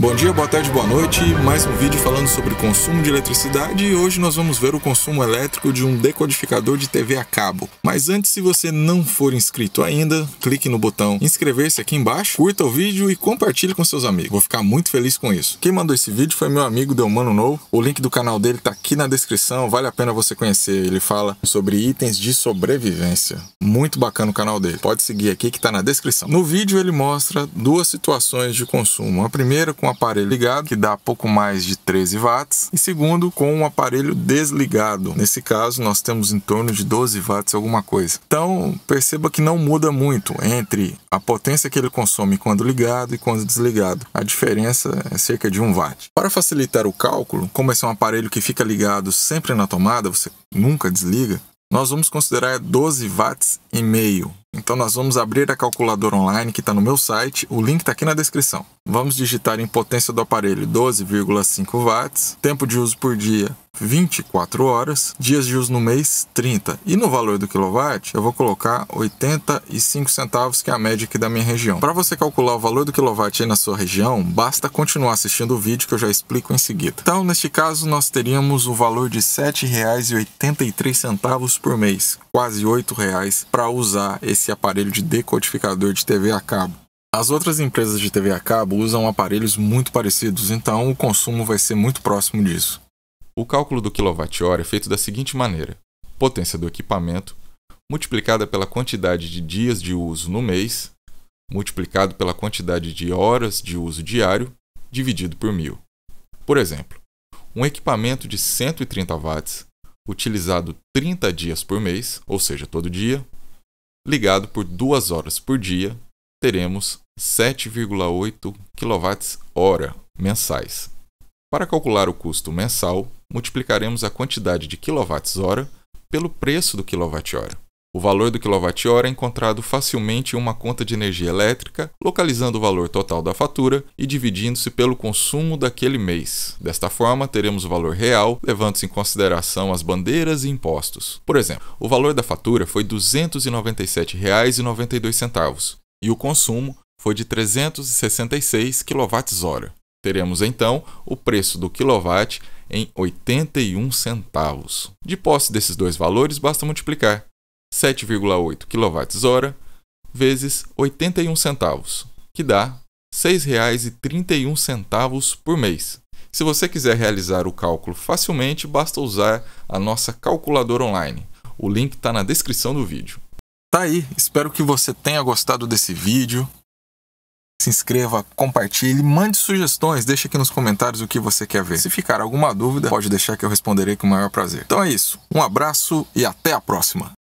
Bom dia, boa tarde, boa noite. Mais um vídeo falando sobre consumo de eletricidade e hoje nós vamos ver o consumo elétrico de um decodificador de TV a cabo. Mas antes, se você não for inscrito ainda, clique no botão inscrever-se aqui embaixo, curta o vídeo e compartilhe com seus amigos. Vou ficar muito feliz com isso. Quem mandou esse vídeo foi meu amigo Delmano Novo. O link do canal dele tá aqui na descrição, vale a pena você conhecer. Ele fala sobre itens de sobrevivência. Muito bacana o canal dele. Pode seguir aqui que tá na descrição. No vídeo ele mostra duas situações de consumo. A primeira com aparelho ligado, que dá pouco mais de 13 watts, e segundo, com um aparelho desligado. Nesse caso, nós temos em torno de 12 watts alguma coisa. Então, perceba que não muda muito entre a potência que ele consome quando ligado e quando desligado. A diferença é cerca de 1 watt. Para facilitar o cálculo, como esse é um aparelho que fica ligado sempre na tomada, você nunca desliga, nós vamos considerar 12 watts e meio então nós vamos abrir a calculadora online que está no meu site, o link está aqui na descrição. Vamos digitar em potência do aparelho 12,5 watts, tempo de uso por dia 24 horas, dias de uso no mês 30. E no valor do quilowatt, eu vou colocar 85 centavos, que é a média aqui da minha região. Para você calcular o valor do quilowatt aí na sua região, basta continuar assistindo o vídeo que eu já explico em seguida. Então, neste caso, nós teríamos o valor de R$ 7,83 por mês, quase R$ 8,00 para usar esse aparelho de decodificador de TV a cabo. As outras empresas de TV a cabo usam aparelhos muito parecidos, então o consumo vai ser muito próximo disso. O cálculo do quilowatt-hora é feito da seguinte maneira: potência do equipamento multiplicada pela quantidade de dias de uso no mês, multiplicado pela quantidade de horas de uso diário, dividido por mil. Por exemplo, um equipamento de 130 watts, utilizado 30 dias por mês, ou seja, todo dia, ligado por 2 horas por dia, teremos 7,8 kWh mensais. Para calcular o custo mensal, multiplicaremos a quantidade de quilowatt-hora pelo preço do quilowatt-hora. O valor do quilowatt-hora é encontrado facilmente em uma conta de energia elétrica, localizando o valor total da fatura e dividindo-se pelo consumo daquele mês. Desta forma, teremos o valor real, levando-se em consideração as bandeiras e impostos. Por exemplo, o valor da fatura foi R$ 297,92 e o consumo foi de 366 kWh. Teremos então o preço do quilowatt em 81 centavos. De posse desses dois valores, basta multiplicar 7,8 kWh vezes 81 centavos, que dá R$ 6,31 por mês. Se você quiser realizar o cálculo facilmente, basta usar a nossa calculadora online. O link está na descrição do vídeo. Tá aí, espero que você tenha gostado desse vídeo se inscreva, compartilhe, mande sugestões, deixe aqui nos comentários o que você quer ver. Se ficar alguma dúvida, pode deixar que eu responderei com o maior prazer. Então é isso. Um abraço e até a próxima.